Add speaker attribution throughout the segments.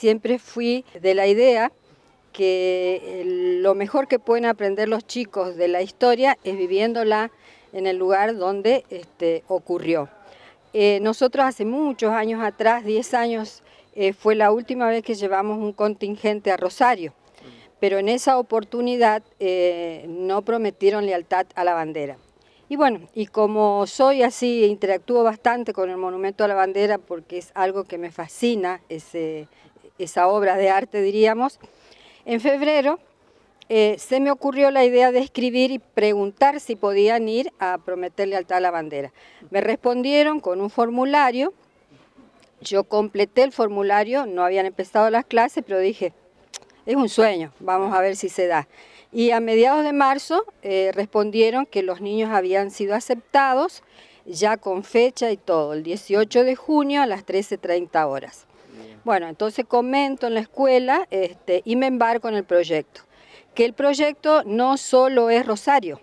Speaker 1: siempre fui de la idea que eh, lo mejor que pueden aprender los chicos de la historia es viviéndola en el lugar donde este, ocurrió. Eh, nosotros hace muchos años atrás, 10 años, eh, fue la última vez que llevamos un contingente a Rosario, pero en esa oportunidad no prometieron lealtad a la bandera. Y bueno, y como soy así, interactúo bastante con el Monumento a la Bandera porque es algo que me fascina, esa obra de arte diríamos, en febrero eh, se me ocurrió la idea de escribir y preguntar si podían ir a prometer lealtad a la bandera. Me respondieron con un formulario, yo completé el formulario, no habían empezado las clases, pero dije, es un sueño, vamos a ver si se da. Y a mediados de marzo eh, respondieron que los niños habían sido aceptados, ya con fecha y todo, el 18 de junio a las 13.30 horas. Bueno, entonces comento en la escuela este, y me embarco en el proyecto, que el proyecto no solo es Rosario,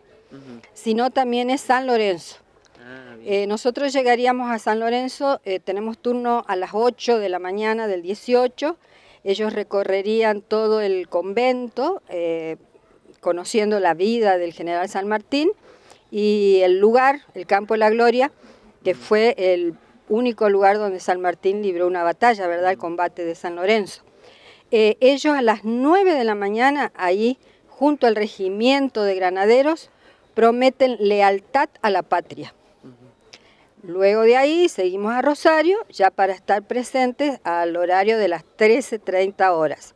Speaker 1: sino también es San Lorenzo. Ah, eh, nosotros llegaríamos a San Lorenzo, eh, tenemos turno a las 8 de la mañana del 18, ellos recorrerían todo el convento, eh, conociendo la vida del general San Martín y el lugar, el Campo de la Gloria, que fue el único lugar donde San Martín libró una batalla, ¿verdad? El combate de San Lorenzo. Eh, ellos a las 9 de la mañana, ahí junto al regimiento de granaderos, prometen lealtad a la patria. Luego de ahí seguimos a Rosario, ya para estar presentes al horario de las 13.30 horas.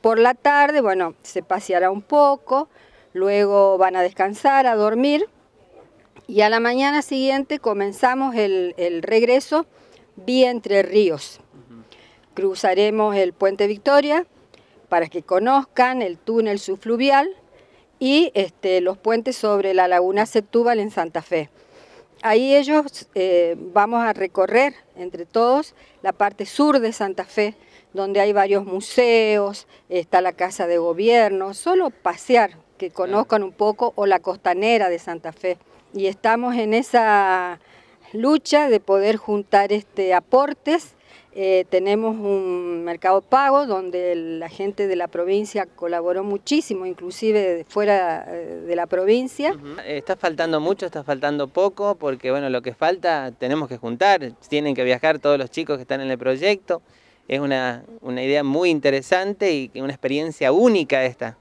Speaker 1: Por la tarde, bueno, se paseará un poco, luego van a descansar, a dormir, y a la mañana siguiente comenzamos el, regreso vía Entre Ríos. Cruzaremos el puente Victoria para que conozcan el túnel subfluvial y este, los puentes sobre la laguna Setúbal en Santa Fe ahí ellos eh, vamos a recorrer entre todos la parte sur de Santa Fe, donde hay varios museos, está la Casa de Gobierno, solo pasear, que conozcan un poco, o la costanera de Santa Fe. Y estamos en esa lucha de poder juntar este, aportes eh, tenemos un mercado pago donde la gente de la provincia colaboró muchísimo, inclusive fuera eh, de la provincia. Eh, está faltando mucho, está faltando poco, porque bueno, lo que falta tenemos que juntar, tienen que viajar todos los chicos que están en el proyecto. Es una, una idea muy interesante y una experiencia única esta.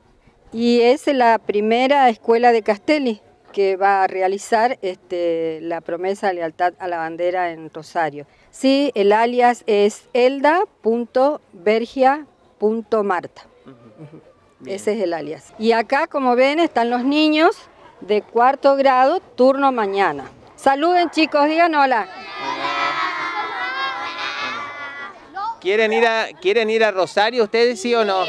Speaker 1: Y es la primera escuela de Castelli que va a realizar este, la promesa de lealtad a la bandera en Rosario. Sí, el alias es elda.bergia.marta. Ese es el alias. Y acá, como ven, están los niños de cuarto grado, turno mañana. Saluden chicos, digan hola. ¿Quieren ir ¿quieren ir a Rosario ustedes, sí o no?